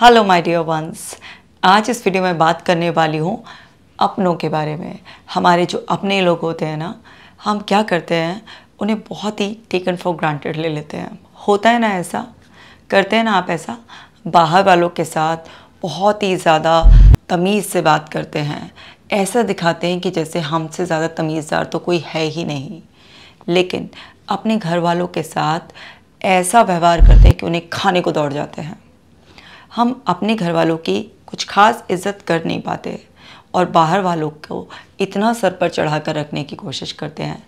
hello my dear ones आज इस video में बात करने वाली हूँ अपनों के बारे में हमारे जो अपने लोग होते हैं ना हम क्या करते हैं उन्हें बहुत ही टेकन फॉर ग्रांटेड ले लेते हैं होता है ना ऐसा करते हैं ना आप ऐसा बाहर वालों के साथ बहुत ही ज़्यादा तमीज़ से बात करते हैं ऐसा दिखाते हैं कि जैसे हमसे ज़्यादा तमीज़दार तो कोई है ही नहीं लेकिन अपने घर वालों के साथ ऐसा व्यवहार करते हैं कि उन्हें खाने को दौड़ जाते हैं हम अपने घर वालों की कुछ खास इज्जत कर नहीं पाते और बाहर वालों को इतना सर पर चढ़ा कर रखने की कोशिश करते हैं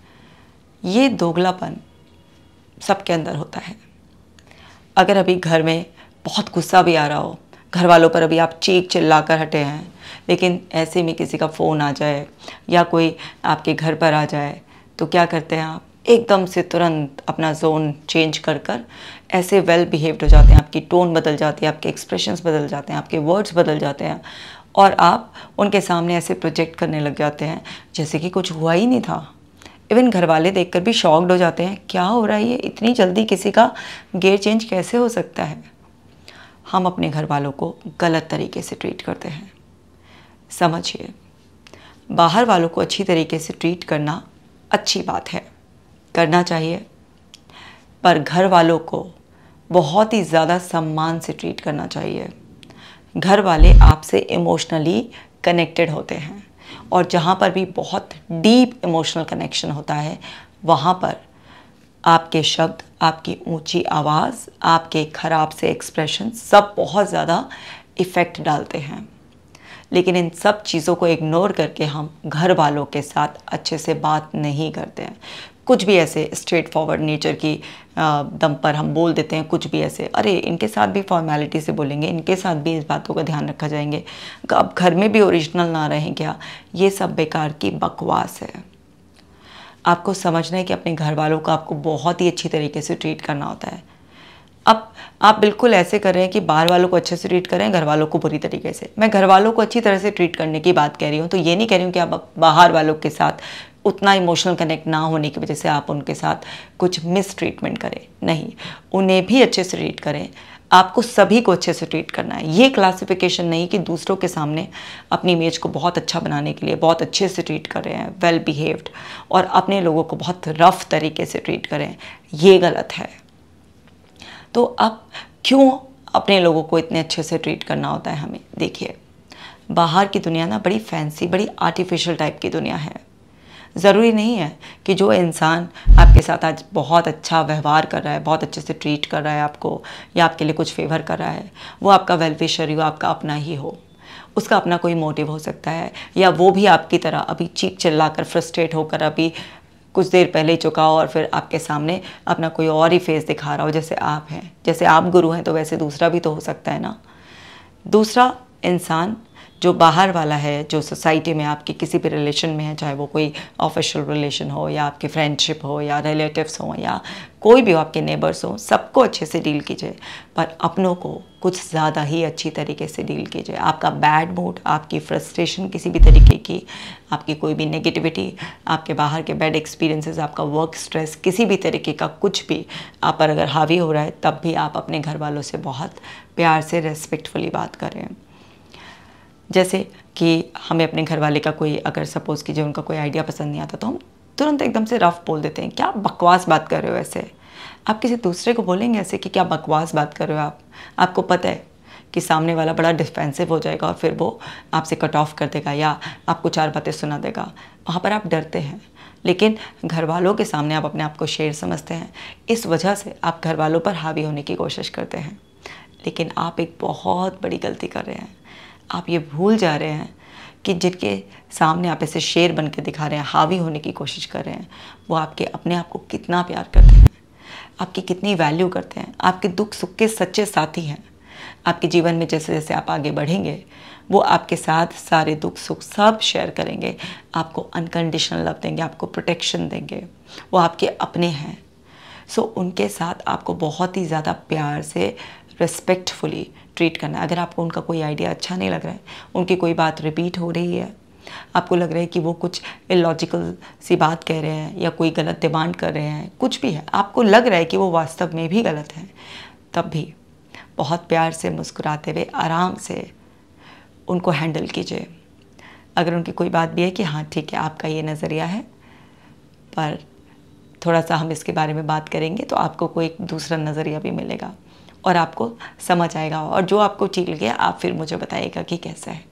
ये दोगलापन सबके अंदर होता है अगर अभी घर में बहुत गुस्सा भी आ रहा हो घर वालों पर अभी आप चीख चिल्ला कर हटे हैं लेकिन ऐसे में किसी का फ़ोन आ जाए या कोई आपके घर पर आ जाए तो क्या करते हैं आप एकदम से तुरंत अपना जोन चेंज कर कर ऐसे वेल बिहेव्ड हो जाते हैं आपकी टोन बदल जाती है आपके एक्सप्रेशंस बदल जाते हैं आपके वर्ड्स बदल जाते हैं और आप उनके सामने ऐसे प्रोजेक्ट करने लग जाते हैं जैसे कि कुछ हुआ ही नहीं था इवन घर वाले देख कर भी शॉक्ड हो जाते हैं क्या हो रहा है ये इतनी जल्दी किसी का गेयर चेंज कैसे हो सकता है हम अपने घर वालों को गलत तरीके से ट्रीट करते हैं समझिए बाहर वालों को अच्छी तरीके से ट्रीट करना अच्छी बात है करना चाहिए पर घर वालों को बहुत ही ज़्यादा सम्मान से ट्रीट करना चाहिए घर वाले आपसे इमोशनली कनेक्टेड होते हैं और जहाँ पर भी बहुत डीप इमोशनल कनेक्शन होता है वहाँ पर आपके शब्द आपकी ऊंची आवाज़ आपके खराब से एक्सप्रेशन सब बहुत ज़्यादा इफ़ेक्ट डालते हैं लेकिन इन सब चीज़ों को इग्नोर करके हम घर वालों के साथ अच्छे से बात नहीं करते हैं कुछ भी ऐसे स्ट्रेट फॉरवर्ड नेचर की दम पर हम बोल देते हैं कुछ भी ऐसे अरे इनके साथ भी फॉर्मेलिटी से बोलेंगे इनके साथ भी इस बातों का ध्यान रखा जाएंगे अब घर में भी ओरिजिनल ना रहें क्या ये सब बेकार की बकवास है आपको समझना है कि अपने घर वालों को आपको बहुत ही अच्छी तरीके से ट्रीट करना होता है अब आप बिल्कुल ऐसे कर रहे हैं कि बाहर वालों को अच्छे से ट्रीट करें घर वालों को बुरी तरीके से मैं घर वालों को अच्छी तरह से ट्रीट करने की बात कह रही हूँ तो ये नहीं कह रही हूँ कि आप बाहर वालों के साथ उतना इमोशनल कनेक्ट ना होने की वजह से आप उनके साथ कुछ मिस ट्रीटमेंट करें नहीं उन्हें भी अच्छे से ट्रीट करें आपको सभी को अच्छे से ट्रीट करना है ये क्लासिफिकेशन नहीं कि दूसरों के सामने अपनी इमेज को बहुत अच्छा बनाने के लिए बहुत अच्छे से ट्रीट कर रहे हैं वेल बिहेव्ड और अपने लोगों को बहुत रफ तरीके से ट्रीट करें ये गलत है तो अब क्यों अपने लोगों को इतने अच्छे से ट्रीट करना होता है हमें देखिए बाहर की दुनिया ना बड़ी फैंसी बड़ी आर्टिफिशियल टाइप की दुनिया है ज़रूरी नहीं है कि जो इंसान आपके साथ आज बहुत अच्छा व्यवहार कर रहा है बहुत अच्छे से ट्रीट कर रहा है आपको या आपके लिए कुछ फेवर कर रहा है वो आपका वेलफिशर हो आपका अपना ही हो उसका अपना कोई मोटिव हो सकता है या वो भी आपकी तरह अभी चीख चिल्ला कर फ्रस्ट्रेट होकर अभी कुछ देर पहले ही चुका हो और फिर आपके सामने अपना कोई और ही फेस दिखा रहा हो जैसे आप हैं जैसे आप गुरु हैं तो वैसे दूसरा भी तो हो सकता है ना दूसरा इंसान जो बाहर वाला है जो सोसाइटी में आपके किसी भी रिलेशन में है चाहे वो कोई ऑफिशियल रिलेशन हो या आपकी फ्रेंडशिप हो या रिलेटिव्स हो या कोई भी हो आपके नेबर्स हो सबको अच्छे से डील कीजिए पर अपनों को कुछ ज़्यादा ही अच्छी तरीके से डील कीजिए आपका बैड मूड आपकी फ्रस्ट्रेशन किसी भी तरीके की आपकी कोई भी नेगेटिविटी आपके बाहर के बैड एक्सपीरियंसेस आपका वर्क स्ट्रेस किसी भी तरीके का कुछ भी आप पर अगर हावी हो रहा है तब भी आप अपने घर वालों से बहुत प्यार से रेस्पेक्टफुली बात करें जैसे कि हमें अपने घर वाले का कोई अगर सपोज़ कीजिए उनका कोई आइडिया पसंद नहीं आता तो हम तुरंत एकदम से रफ बोल देते हैं क्या बकवास बात कर रहे हो ऐसे आप किसी दूसरे को बोलेंगे ऐसे कि क्या बकवास बात कर रहे हो आप आपको पता है कि सामने वाला बड़ा डिफेंसिव हो जाएगा और फिर वो आपसे कट ऑफ कर देगा या आपको चार बातें सुना देगा वहाँ पर आप डरते हैं लेकिन घर वालों के सामने आप अपने आप को शेर समझते हैं इस वजह से आप घर वालों पर हावी होने की कोशिश करते हैं लेकिन आप एक बहुत बड़ी गलती कर रहे हैं आप ये भूल जा रहे हैं कि जिनके सामने आप ऐसे शेर बन के दिखा रहे हैं हावी होने की कोशिश कर रहे हैं वो आपके अपने आप को कितना प्यार करते हैं आपकी कितनी वैल्यू करते हैं आपके दुख सुख के सच्चे साथी हैं आपके जीवन में जैसे जैसे आप आगे बढ़ेंगे वो आपके साथ सारे दुख सुख सब शेयर करेंगे आपको अनकंडीशनल लव देंगे आपको प्रोटेक्शन देंगे वो आपके अपने हैं सो so, उनके साथ आपको बहुत ही ज़्यादा प्यार से रिस्पेक्टफुली ट्रीट करना है अगर आपको उनका कोई आइडिया अच्छा नहीं लग रहा है उनकी कोई बात रिपीट हो रही है आपको लग रहा है कि वो कुछ इलॉजिकल सी बात कह रहे हैं या कोई गलत डिमांड कर रहे हैं कुछ भी है आपको लग रहा है कि वो वास्तव में भी गलत है तब भी बहुत प्यार से मुस्कुराते हुए आराम से उनको हैंडल कीजिए अगर उनकी कोई बात भी है कि हाँ ठीक है आपका ये नज़रिया है पर थोड़ा सा हम इसके बारे में बात करेंगे तो आपको कोई दूसरा नज़रिया भी मिलेगा और आपको समझ आएगा और जो आपको ठीक लगे आप फिर मुझे बताइएगा कि कैसा है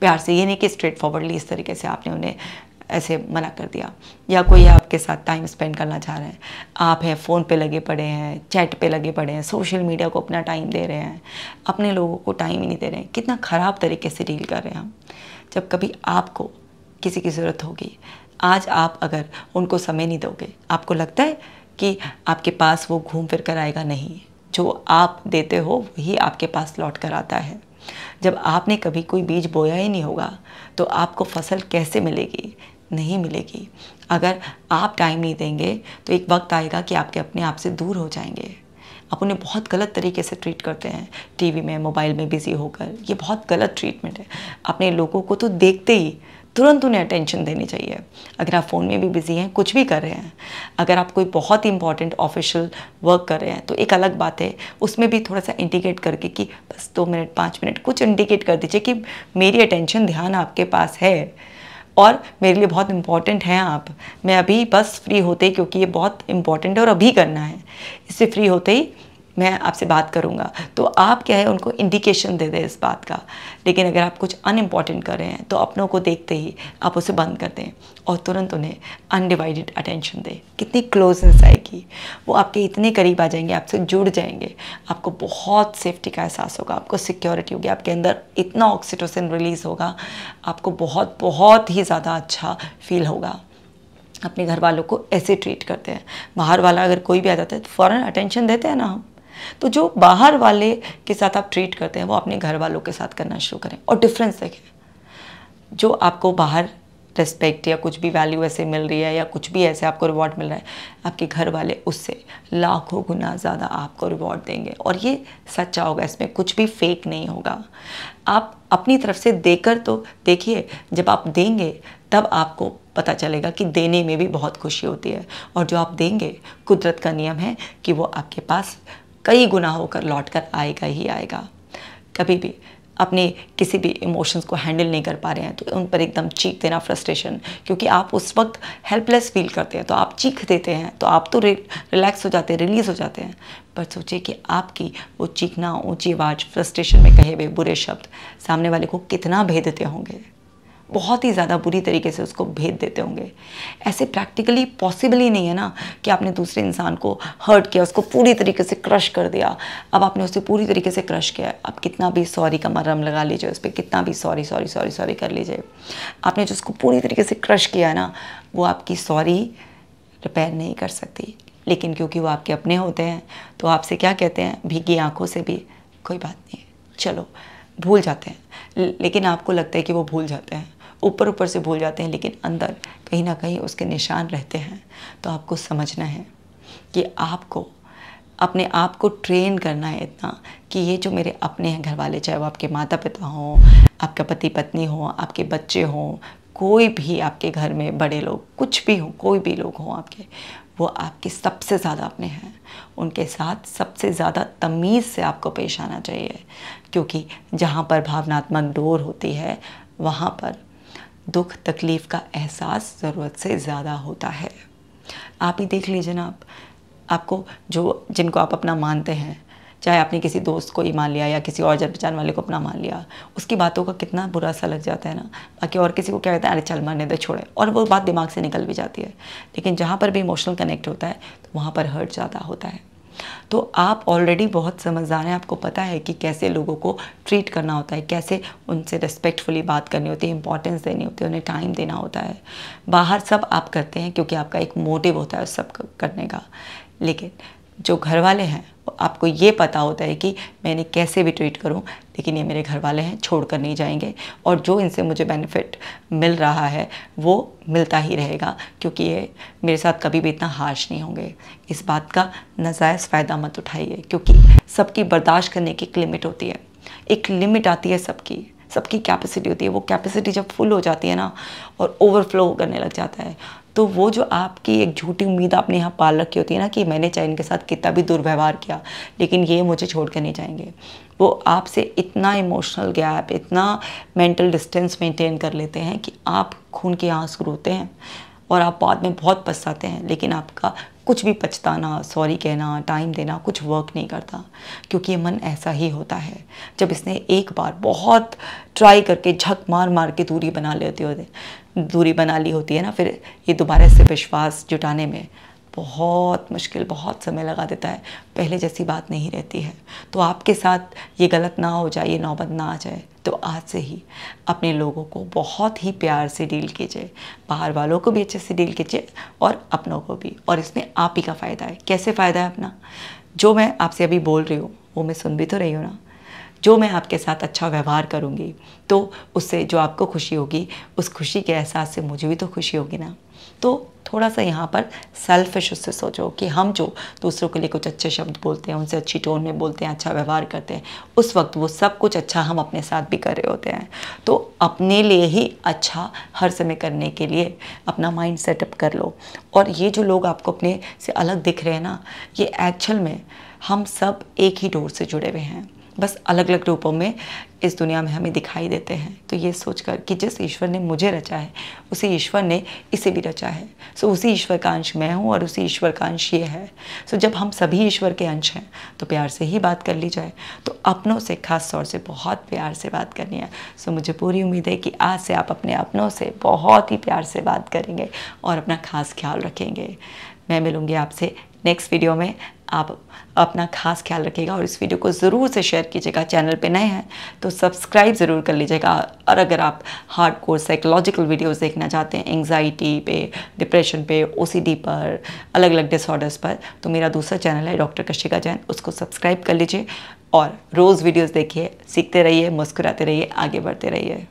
प्यार से ये नहीं कि स्ट्रेट फॉरवर्डली इस तरीके से आपने उन्हें ऐसे मना कर दिया या कोई आपके साथ टाइम स्पेंड करना चाह रहे हैं आप हैं फ़ोन पे लगे पड़े हैं चैट पे लगे पड़े हैं सोशल मीडिया को अपना टाइम दे रहे हैं अपने लोगों को टाइम ही नहीं दे रहे हैं कितना ख़राब तरीके से डील कर रहे हैं हम जब कभी आपको किसी की ज़रूरत होगी आज आप अगर उनको समय नहीं दोगे आपको लगता है कि आपके पास वो घूम फिर कर आएगा नहीं जो आप देते हो वही आपके पास लौट कर आता है जब आपने कभी कोई बीज बोया ही नहीं होगा तो आपको फसल कैसे मिलेगी नहीं मिलेगी अगर आप टाइम नहीं देंगे तो एक वक्त आएगा कि आपके अपने आप से दूर हो जाएंगे आप उन्हें बहुत गलत तरीके से ट्रीट करते हैं टीवी में मोबाइल में बिज़ी होकर ये बहुत गलत ट्रीटमेंट है अपने लोगों को तो देखते ही तुरंत उन्हें अटेंशन देनी चाहिए अगर आप फ़ोन में भी बिज़ी हैं कुछ भी कर रहे हैं अगर आप कोई बहुत ही इंपॉर्टेंट ऑफिशियल वर्क कर रहे हैं तो एक अलग बात है उसमें भी थोड़ा सा इंडिकेट करके कि बस दो मिनट पाँच मिनट कुछ इंडिकेट कर दीजिए कि मेरी अटेंशन ध्यान आपके पास है और मेरे लिए बहुत इंपॉर्टेंट हैं आप मैं अभी बस फ्री होते ही क्योंकि ये बहुत इंपॉर्टेंट है और अभी करना है इससे फ्री होते ही मैं आपसे बात करूँगा तो आप क्या है उनको इंडिकेशन दे दें इस बात का लेकिन अगर आप कुछ अनइम्पॉर्टेंट कर रहे हैं तो अपनों को देखते ही आप उसे बंद कर दें और तुरंत उन्हें अनडिवाइडेड अटेंशन दें कितनी क्लोजनेस आएगी वो आपके इतने करीब आ जाएंगे आपसे जुड़ जाएंगे आपको बहुत सेफ्टी का एहसास होगा आपको सिक्योरिटी होगी आपके अंदर इतना ऑक्सीटोसिन रिलीज़ होगा आपको बहुत बहुत ही ज़्यादा अच्छा फील होगा अपने घर वालों को ऐसे ट्रीट करते हैं बाहर वाला अगर कोई भी आ जाता है तो फ़ौरन अटेंशन देते हैं ना हम तो जो बाहर वाले के साथ आप ट्रीट करते हैं वो अपने घर वालों के साथ करना शुरू करें और डिफरेंस देखें जो आपको बाहर रिस्पेक्ट या कुछ भी वैल्यू ऐसे मिल रही है या कुछ भी ऐसे आपको रिवॉर्ड मिल रहा है आपके घर वाले उससे लाखों गुना ज़्यादा आपको रिवॉर्ड देंगे और ये सच्चा होगा इसमें कुछ भी फेक नहीं होगा आप अपनी तरफ से देकर तो देखिए जब आप देंगे तब आपको पता चलेगा कि देने में भी बहुत खुशी होती है और जो आप देंगे कुदरत का नियम है कि वो आपके पास कई गुना होकर लौट कर आएगा ही आएगा कभी भी अपने किसी भी इमोशंस को हैंडल नहीं कर पा रहे हैं तो उन पर एकदम चीख देना फ्रस्ट्रेशन क्योंकि आप उस वक्त हेल्पलेस फील करते हैं तो आप चीख देते हैं तो आप तो रिलैक्स हो जाते हैं रिलीज़ हो जाते हैं पर सोचिए कि आपकी वो चीखना ऊँची आवाज़ फ्रस्ट्रेशन में कहे हुए बुरे शब्द सामने वाले को कितना भेदते होंगे बहुत ही ज़्यादा बुरी तरीके से उसको भेद देते होंगे ऐसे प्रैक्टिकली पॉसिबल ही नहीं है ना कि आपने दूसरे इंसान को हर्ट किया उसको पूरी तरीके से क्रश कर दिया अब आपने उसे पूरी तरीके से क्रश किया आप कितना भी सॉरी का मरम लगा लीजिए उस पर कितना भी सॉरी सॉरी सॉरी सॉरी कर लीजिए आपने जो उसको पूरी तरीके से क्रश किया है ना वो आपकी सॉरी रिपेयर नहीं कर सकती लेकिन क्योंकि वो आपके अपने होते हैं तो आपसे क्या कहते हैं भीगी आंखों से भी कोई बात नहीं चलो भूल जाते हैं लेकिन आपको लगता है कि वो भूल जाते हैं ऊपर ऊपर से भूल जाते हैं लेकिन अंदर कहीं ना कहीं उसके निशान रहते हैं तो आपको समझना है कि आपको अपने आप को ट्रेन करना है इतना कि ये जो मेरे अपने हैं घर वाले चाहे वो आपके माता पिता हों आपका पति पत्नी हो आपके बच्चे हों कोई भी आपके घर में बड़े लोग कुछ भी हो कोई भी लोग हों आपके वो आपके सबसे ज़्यादा अपने हैं उनके साथ सबसे ज़्यादा तमीज़ से आपको पेश आना चाहिए क्योंकि जहाँ पर भावनात्मक डोर होती है वहाँ पर दुख तकलीफ़ का एहसास ज़रूरत से ज़्यादा होता है आप ही देख लीजिए ना आप आपको जो जिनको आप अपना मानते हैं चाहे आपने किसी दोस्त को ही मान लिया या किसी और जान पहचान वाले को अपना मान लिया उसकी बातों का कितना बुरा सा लग जाता है ना बाकी और किसी को क्या कहता है अरे चल मारने दे छोड़े और वो बात दिमाग से निकल भी जाती है लेकिन जहाँ पर भी इमोशनल कनेक्ट होता है तो वहाँ पर हर्ट ज़्यादा होता है तो आप ऑलरेडी बहुत समझदार हैं आपको पता है कि कैसे लोगों को ट्रीट करना होता है कैसे उनसे रिस्पेक्टफुली बात करनी होती है इंपॉर्टेंस देनी होती है उन्हें टाइम देना होता है बाहर सब आप करते हैं क्योंकि आपका एक मोटिव होता है उस सब करने का लेकिन जो घर वाले हैं आपको ये पता होता है कि मैंने कैसे भी ट्रीट करूं लेकिन ये मेरे घर वाले हैं छोड़ कर नहीं जाएंगे और जो इनसे मुझे बेनिफिट मिल रहा है वो मिलता ही रहेगा क्योंकि ये मेरे साथ कभी भी इतना हार्श नहीं होंगे इस बात का नजायज़ फ़ायदा मत उठाइए क्योंकि सबकी बर्दाश्त करने की एक लिमिट होती है एक लिमिट आती है सबकी सबकी कैपेसिटी होती है वो कैपेसिटी जब फुल हो जाती है ना और ओवरफ्लो करने लग जाता है तो वो जो आपकी एक झूठी उम्मीद आपने यहाँ पाल रखी होती है ना कि मैंने चाहे इनके साथ कितना भी दुर्व्यवहार किया लेकिन ये मुझे छोड़ कर नहीं जाएंगे वो आपसे इतना इमोशनल गैप इतना मेंटल डिस्टेंस मेंटेन कर लेते हैं कि आप खून के आंसू रोते हैं और आप बाद में बहुत पछताते हैं लेकिन आपका कुछ भी पछताना सॉरी कहना टाइम देना कुछ वर्क नहीं करता क्योंकि ये मन ऐसा ही होता है जब इसने एक बार बहुत ट्राई करके झक मार मार के दूरी बना लेती होती दूरी बना ली होती है ना फिर ये दोबारा से विश्वास जुटाने में बहुत मुश्किल बहुत समय लगा देता है पहले जैसी बात नहीं रहती है तो आपके साथ ये गलत ना हो जाए ये नौबत ना आ जाए तो आज से ही अपने लोगों को बहुत ही प्यार से डील कीजिए बाहर वालों को भी अच्छे से डील कीजिए और अपनों को भी और इसमें आप ही का फ़ायदा है कैसे फ़ायदा है अपना जो मैं आपसे अभी बोल रही हूँ वो मैं सुन भी तो रही हूँ ना जो मैं आपके साथ अच्छा व्यवहार करूँगी तो उससे जो आपको खुशी होगी उस खुशी के एहसास से मुझे भी तो खुशी होगी ना तो थोड़ा सा यहाँ पर सेल्फिश उससे सोचो कि हम जो दूसरों के लिए कुछ अच्छे शब्द बोलते हैं उनसे अच्छी टोन में बोलते हैं अच्छा व्यवहार करते हैं उस वक्त वो सब कुछ अच्छा हम अपने साथ भी कर रहे होते हैं तो अपने लिए ही अच्छा हर समय करने के लिए अपना माइंड सेटअप कर लो और ये जो लोग आपको अपने से अलग दिख रहे हैं ना ये एक्चुअल में हम सब एक ही डोर से जुड़े हुए हैं बस अलग अलग रूपों में इस दुनिया में हमें दिखाई देते हैं तो ये सोचकर कि जिस ईश्वर ने मुझे रचा है उसी ईश्वर ने इसे भी रचा है सो so, उसी ईश्वर का अंश मैं हूँ और उसी ईश्वर का अंश ये है सो so, जब हम सभी ईश्वर के अंश हैं तो प्यार से ही बात कर ली जाए तो अपनों से खास तौर से बहुत प्यार से बात करनी है सो so, मुझे पूरी उम्मीद है कि आज से आप अपने अपनों से बहुत ही प्यार से बात करेंगे और अपना खास ख्याल रखेंगे मैं मिलूँगी आपसे नेक्स्ट वीडियो में आप अपना खास ख्याल रखिएगा और इस वीडियो को ज़रूर से शेयर कीजिएगा चैनल पे नए हैं तो सब्सक्राइब ज़रूर कर लीजिएगा और अगर आप हार्ड कोर साइकोलॉजिकल वीडियोस देखना चाहते हैं एंगजाइटी पे डिप्रेशन पे ओसीडी पर अलग अलग डिसऑर्डर्स पर तो मेरा दूसरा चैनल है डॉक्टर कशिका जैन उसको सब्सक्राइब कर लीजिए और रोज़ वीडियोज़ देखिए सीखते रहिए मुस्कुराते रहिए आगे बढ़ते रहिए